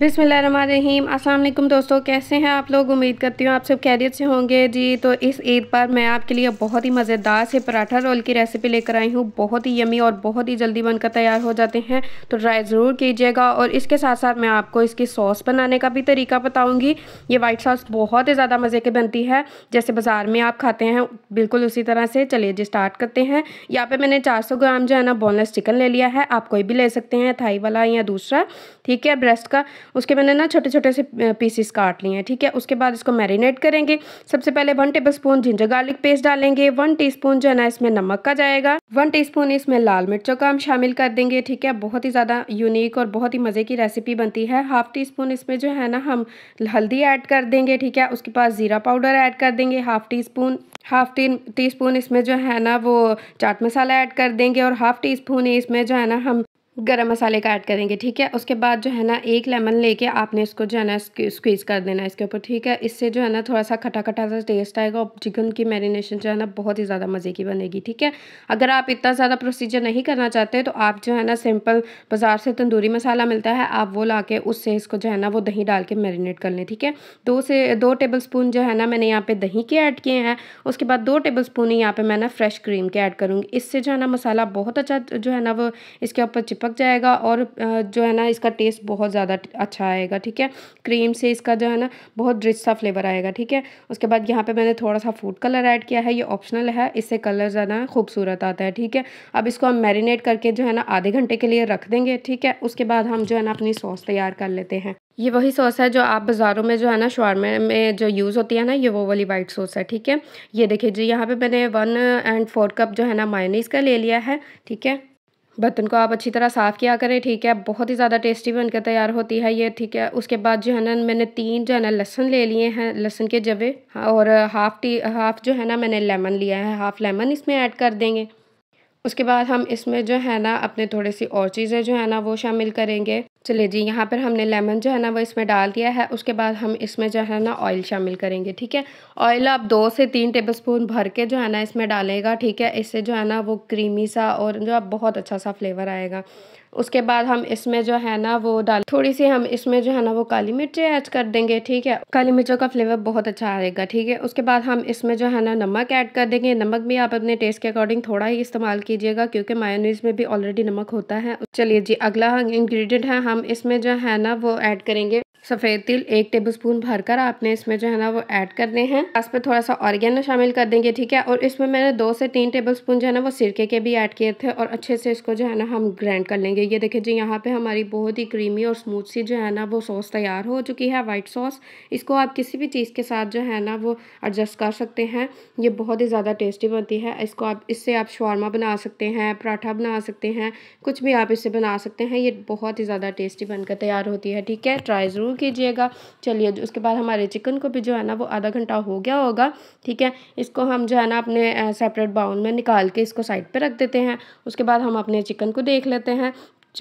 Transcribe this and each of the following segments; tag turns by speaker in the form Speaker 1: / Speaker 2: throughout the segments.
Speaker 1: बिसमीम असल दोस्तों कैसे हैं आप लोग उम्मीद करती हूँ आप सब कैरियर से होंगे जी तो इस ईद पर मैं आपके लिए बहुत ही मज़ेदार से पराठा रोल की रेसिपी लेकर आई हूँ बहुत ही यमी और बहुत ही जल्दी बनकर तैयार हो जाते हैं तो ट्राई ज़रूर कीजिएगा और इसके साथ साथ मैं आपको इसकी सॉस बनाने का भी तरीका बताऊँगी ये वाइट सॉस बहुत ही ज़्यादा मज़े की बनती है जैसे बाज़ार में आप खाते हैं बिल्कुल उसी तरह से चलिए जी स्टार्ट करते हैं यहाँ पर मैंने चार ग्राम जो है ना बोनलेस चिकन ले लिया है आप कोई भी ले सकते हैं थाई वाला या दूसरा ठीक है ब्रेस्ट का उसके मैंने ना छोटे छोटे से पीसेस काट लिए हैं ठीक है उसके बाद इसको मैरिनेट करेंगे सबसे पहले one tablespoon ginger garlic paste डालेंगे वन टी स्पून जो है ना इसमें नमक का जाएगा वन टी स्पून इसमें लाल मिर्चों का हम शामिल कर देंगे ठीक है बहुत ही ज़्यादा यूनिक और बहुत ही मज़े की रेसिपी बनती है हाफ टी स्पून इसमें जो है ना हम हल्दी ऐड कर देंगे ठीक है उसके बाद ज़ीरा पाउडर ऐड कर देंगे half teaspoon half tea teaspoon इसमें जो है ना वो चाट मसाला ऐड कर देंगे और हाफ टी स्पून इसमें जो है ना हम गरम मसाले का ऐड करेंगे ठीक है उसके बाद जो है ना एक लेमन लेके आपने इसको जो है ना स्क्वीज़ कर देना इसके ऊपर ठीक है इससे जो है ना थोड़ा सा खटा खटा सा टेस्ट आएगा और चिकन की मैरिनेशन जो है ना बहुत ही ज़्यादा मज़े की बनेगी ठीक है अगर आप इतना ज़्यादा प्रोसीजर नहीं करना चाहते तो आप जो है ना सिंपल बाज़ार से तंदूरी मसाला मिलता है आप वो ला के उससे इसको जो है ना वो दही डाल के मैरिनेट कर लें ठीक है दो से दो टेबल स्पून जो है ना मैंने यहाँ पर दही के ऐड किए हैं उसके बाद दो टेबल स्पून ही यहाँ पर मैं ना फ्रेश क्रीम के ऐड करूँगी इससे जो है ना मसाला बहुत अच्छा जो है ना वो इसके ऊपर चिपक पक जाएगा और जो है ना इसका टेस्ट बहुत ज़्यादा अच्छा आएगा ठीक है क्रीम से इसका जो है ना बहुत रिच सा फ्लेवर आएगा ठीक है उसके बाद यहाँ पे मैंने थोड़ा सा फूड कलर ऐड किया है ये ऑप्शनल है इससे कलर ज़्यादा खूबसूरत आता है ठीक है अब इसको हम मैरिनेट करके जो है ना आधे घंटे के लिए रख देंगे ठीक है उसके बाद हम जो है ना अपनी सॉस तैयार कर लेते हैं ये वही सॉस है जो आप बाज़ारों में जो है ना शॉर्मे में जो यूज़ होती है ना ये वो वाली वाइट सॉस है ठीक है ये देखिए जी यहाँ पे मैंने वन एंड फोर कप जो है ना मायोनीज़ का ले लिया है ठीक है बर्तन को आप अच्छी तरह साफ़ किया करें ठीक है बहुत ही ज़्यादा टेस्टी बनकर तैयार होती है ये ठीक है उसके बाद जो है ना मैंने तीन जो है ना लहसन ले लिए हैं लहसन के जवे हाँ, और हाफ़ टी हाफ़ जो है ना मैंने लेमन लिया है हाफ़ लेमन इसमें ऐड कर देंगे उसके बाद हम इसमें जो है ना अपने थोड़े सी और चीज़ें जो है ना वो शामिल करेंगे चलिए जी यहाँ पर हमने लेमन जो है ना वो इसमें डाल दिया है उसके बाद हम इसमें जो है ना ऑयल शामिल करेंगे ठीक है ऑयल आप दो से तीन टेबलस्पून भर के जो है ना इसमें डालेगा ठीक है इससे जो है ना वो क्रीमी सा और जो बहुत अच्छा सा फ्लेवर आएगा उसके बाद हम इसमें जो है ना वो डाल थोड़ी सी हम इसमें जो है ना वो काली मिर्चें ऐड कर देंगे ठीक है काली मिर्चों का फ्लेवर बहुत अच्छा आएगा ठीक है उसके बाद हम इसमें जो है ना नमक ऐड कर देंगे नमक भी आप अपने टेस्ट के अकॉर्डिंग थोड़ा ही इस्तेमाल कीजिएगा क्योंकि मायोनीज में भी ऑलरेडी नमक होता है चलिए जी अगला इंग्रेडिएंट है हम हम इसमें जो है ना वो ऐड करेंगे सफ़ेद तिल एक टेबलस्पून भरकर आपने इसमें जो है ना वो ऐड करने हैं इस पे थोड़ा सा ऑर्गेनो शामिल कर देंगे ठीक है और इसमें मैंने दो से तीन टेबलस्पून जो है ना वो सिरके के भी ऐड किए थे और अच्छे से इसको जो है ना हम ग्राइंड कर लेंगे ये देखें जी यहाँ पे हमारी बहुत ही क्रीमी और स्मूथ सी जो है ना वो सॉस तैयार हो चुकी है वाइट सॉस इसको आप किसी भी चीज़ के साथ जो है ना वो एडजस्ट कर सकते हैं ये बहुत ही ज़्यादा टेस्टी बनती है इसको आप इससे आप शॉर्मा बना सकते हैं पराठा बना सकते हैं कुछ भी आप इससे बना सकते हैं ये बहुत ही ज़्यादा टेस्टी बनकर तैयार होती है ठीक है ट्राई ज़रूर कीजिएगा चलिए उसके बाद हमारे चिकन को भी जो है ना वो आधा घंटा हो गया होगा ठीक है इसको हम जो है ना अपने सेपरेट बाउल में निकाल के इसको साइड पर रख देते हैं उसके बाद हम अपने चिकन को देख लेते हैं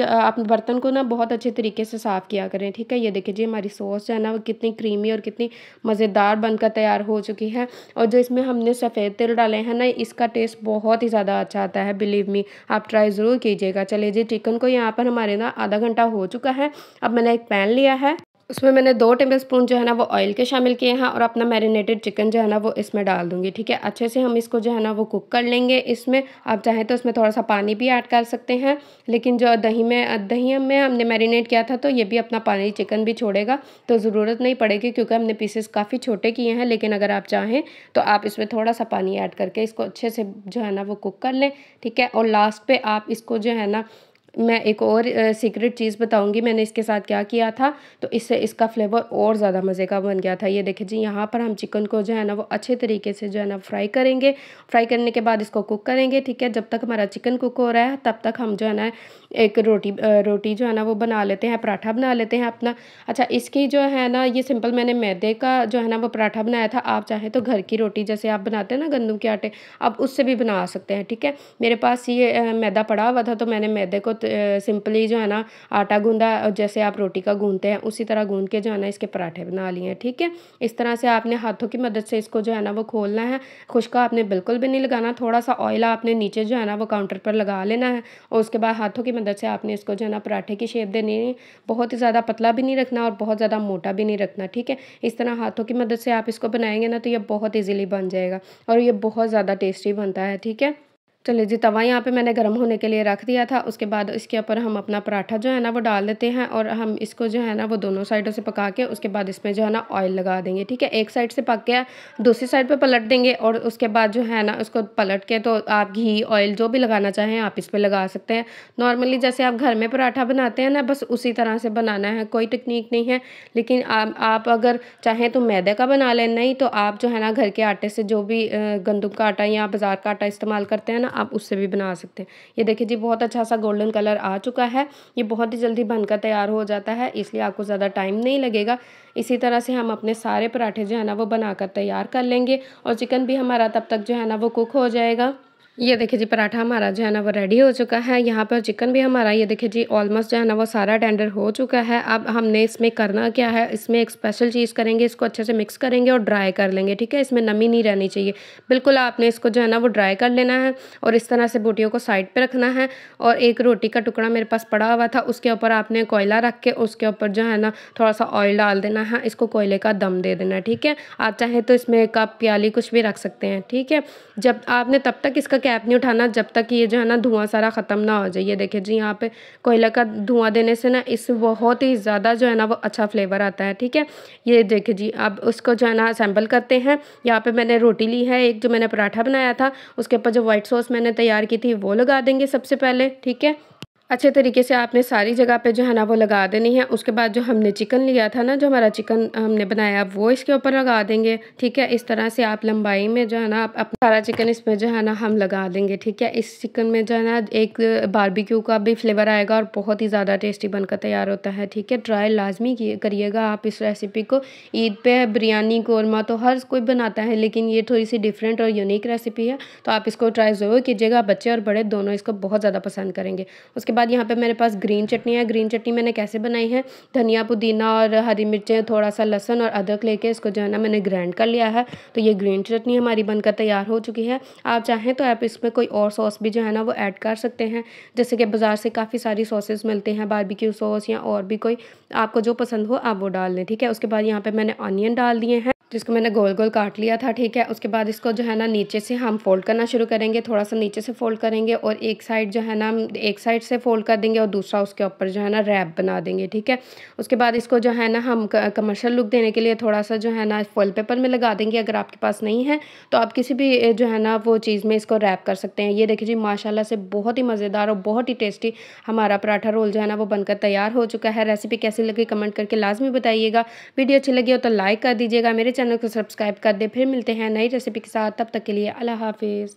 Speaker 1: आप बर्तन को ना बहुत अच्छे तरीके से साफ़ किया करें ठीक है ये देखिए जी हमारी सॉस जो है ना वो कितनी क्रीमी और कितनी मज़ेदार बनकर तैयार हो चुकी है और जो इसमें हमने सफ़ेद तिल डाले हैं ना इसका टेस्ट बहुत ही ज़्यादा अच्छा आता है बिलीव मी आप ट्राई ज़रूर कीजिएगा चलिए जी चिकन को यहाँ पर हमारे ना आधा घंटा हो चुका है अब मैंने एक पैन लिया है उसमें मैंने दो टेबल स्पून जो है ना वो ऑयल के शामिल किए हैं और अपना मैरिनेटेड चिकन जो है ना वो इसमें डाल दूंगी ठीक है अच्छे से हम इसको जो है ना वो कुक कर लेंगे इसमें आप चाहें तो इसमें थोड़ा सा पानी भी ऐड कर सकते हैं लेकिन जो दही में दही में हमने मैरिनेट किया था तो ये भी अपना पानी चिकन भी छोड़ेगा तो ज़रूरत नहीं पड़ेगी क्योंकि हमने पीसेस काफ़ी छोटे किए हैं लेकिन अगर आप चाहें तो आप इसमें थोड़ा सा पानी ऐड करके इसको अच्छे से जो है ना वो कुक कर लें ठीक है और लास्ट पर आप इसको जो है ना मैं एक और सीक्रेट चीज़ बताऊंगी मैंने इसके साथ क्या किया था तो इससे इसका फ्लेवर और ज़्यादा मज़े का बन गया था ये देखिए जी यहाँ पर हम चिकन को जो है ना वो अच्छे तरीके से जो है ना फ्राई करेंगे फ्राई करने के बाद इसको कुक करेंगे ठीक है जब तक हमारा चिकन कुक हो रहा है तब तक हम जो है ना एक रोटी रोटी जो है ना वो बना लेते हैं पराठा बना लेते हैं अपना अच्छा इसकी जो है ना ये सिंपल मैंने मैदे का जो है ना वो पराठा बनाया था आप चाहें तो घर की रोटी जैसे आप बनाते हैं ना गंदू के आटे आप उससे भी बना सकते हैं ठीक है मेरे पास ये मैदा पड़ा हुआ था तो मैंने मैदे को सिंपली जो है ना आटा गूंदा जैसे आप रोटी का गूंदते हैं उसी तरह गूंद के जो है ना इसके पराठे बना लिए हैं ठीक है इस तरह से आपने हाथों की मदद से इसको जो है ना वो खोलना है खुशका आपने बिल्कुल भी नहीं लगाना थोड़ा सा ऑयल आपने नीचे जो है ना वो काउंटर पर लगा लेना है और उसके बाद हाथों की मदद से आपने इसको जो है ना पराठे की शेप देनी है बहुत ही ज़्यादा पतला भी नहीं रखना और बहुत ज़्यादा मोटा भी नहीं रखना ठीक है इस तरह हाथों की मदद से आप इसको बनाएंगे ना तो ये बहुत ईजिली बन जाएगा और ये बहुत ज़्यादा टेस्टी बनता है ठीक है चलिए जी तवा यहाँ पे मैंने गर्म होने के लिए रख दिया था उसके बाद इसके ऊपर हम अपना पराठा जो है ना वो डाल देते हैं और हम इसको जो है ना वो दोनों साइडों से पका के उसके बाद इसमें जो है ना ऑयल लगा देंगे ठीक है एक साइड से पक गया दूसरी साइड पे पलट देंगे और उसके बाद जो है ना उसको पलट के तो आप घी ऑयल जो भी लगाना चाहें आप इस पर लगा सकते हैं नॉर्मली जैसे आप घर में पराठा बनाते हैं ना बस उसी तरह से बनाना है कोई टेक्निक नहीं है लेकिन आप अगर चाहें तो मैदे का बना लें नहीं तो आप जो है ना घर के आटे से जो भी गंदुम का आटा या बाज़ार का आटा इस्तेमाल करते हैं ना आप उससे भी बना सकते हैं ये देखिए जी बहुत अच्छा सा गोल्डन कलर आ चुका है ये बहुत ही जल्दी बनकर तैयार हो जाता है इसलिए आपको ज़्यादा टाइम नहीं लगेगा इसी तरह से हम अपने सारे पराठे जो है ना वो बनाकर तैयार कर लेंगे और चिकन भी हमारा तब तक जो है ना वो कुक हो जाएगा ये देखिए जी पराठा हमारा जो है ना वो रेडी हो चुका है यहाँ पर चिकन भी हमारा ये देखिए जी ऑलमोस्ट जो है ना वो सारा टेंडर हो चुका है अब हमने इसमें करना क्या है इसमें एक स्पेशल चीज़ करेंगे इसको अच्छे से मिक्स करेंगे और ड्राई कर लेंगे ठीक है इसमें नमी नहीं रहनी चाहिए बिल्कुल आपने इसको जो है ना वो ड्राई कर लेना है और इस तरह से बोटियों को साइड पर रखना है और एक रोटी का टुकड़ा मेरे पास पड़ा हुआ था उसके ऊपर आपने कोयला रख के उसके ऊपर जो है ना थोड़ा सा ऑयल डाल देना है इसको कोयले का दम दे देना ठीक है आप चाहें तो इसमें कप प्याली कुछ भी रख सकते हैं ठीक है जब आपने तब तक इसका कैप नहीं उठाना जब तक ये जो है ना धुआं सारा ख़त्म ना हो जाए ये देखिए जी यहाँ पे कोयला का धुआं देने से ना इस बहुत ही ज़्यादा जो है ना वो अच्छा फ्लेवर आता है ठीक है ये देखिए जी अब उसको जो है ना असेंबल करते हैं यहाँ पर मैंने रोटी ली है एक जो मैंने पराठा बनाया था उसके ऊपर जो व्हाइट सॉस मैंने तैयार की थी वो लगा देंगे सबसे पहले ठीक है अच्छे तरीके से आपने सारी जगह पे जो है ना वो लगा देनी है उसके बाद जो हमने चिकन लिया था ना जो हमारा चिकन हमने बनाया वो इसके ऊपर लगा देंगे ठीक है इस तरह से आप लंबाई में जो है ना आप सारा चिकन इसमें जो है ना हम लगा देंगे ठीक है इस चिकन में जो है ना एक बारबेक्यू का भी फ्लेवर आएगा और बहुत ही ज़्यादा टेस्टी बनकर तैयार होता है ठीक है ट्राई लाजमी करिएगा आप इस रेसिपी को ईद पे बिरयानी कौरमा तो हर कोई बनाता है लेकिन ये थोड़ी सी डिफरेंट और यूनिक रेसिपी है तो आप इसको ट्राई ज़रूर कीजिएगा बच्चे और बड़े दोनों इसको बहुत ज़्यादा पसंद करेंगे उसके बाद यहाँ पे मेरे पास ग्रीन चटनी है ग्रीन चटनी मैंने कैसे बनाई है धनिया पुदीना और हरी मिर्चें थोड़ा सा लहसन और अदरक लेके इसको जो है ना मैंने ग्राइंड कर लिया है तो ये ग्रीन चटनी हमारी बनकर तैयार हो चुकी है आप चाहें तो आप इसमें कोई और सॉस भी जो है ना वो ऐड कर सकते हैं जैसे कि बाज़ार से काफ़ी सारी सॉसेज मिलते हैं बारबिक्यू सॉस या और भी कोई आपको जो पसंद हो आप वो डाल लें ठीक है उसके बाद यहाँ पर मैंने ऑनियन डाल दिए हैं जिसको मैंने गोल गोल काट लिया था ठीक है उसके बाद इसको जो है ना नीचे से हम फोल्ड करना शुरू करेंगे थोड़ा सा नीचे से फोल्ड करेंगे और एक साइड जो है ना हम एक साइड से फोल्ड कर देंगे और दूसरा उसके ऊपर जो है ना रैप बना देंगे ठीक है उसके बाद इसको जो है ना हम कमर्शियल लुक देने के लिए थोड़ा सा जो है ना फॉल पेपर में लगा देंगे अगर आपके पास नहीं है तो आप किसी भी जो है ना वो चीज़ में इसको रैप कर सकते हैं ये देखिए जी माशाला से बहुत ही मज़ेदार और बहुत ही टेस्टी हमारा पराठा रोल जो है ना वो बनकर तैयार हो चुका है रेसिपी कैसी लगी कमेंट करके लाजमी बताइएगा वीडियो अच्छी लगी हो तो लाइक कर दीजिएगा मेरे चैनल को सब्सक्राइब कर दें फिर मिलते हैं नई रेसिपी के साथ तब तक के लिए अल्लाह हाफिज़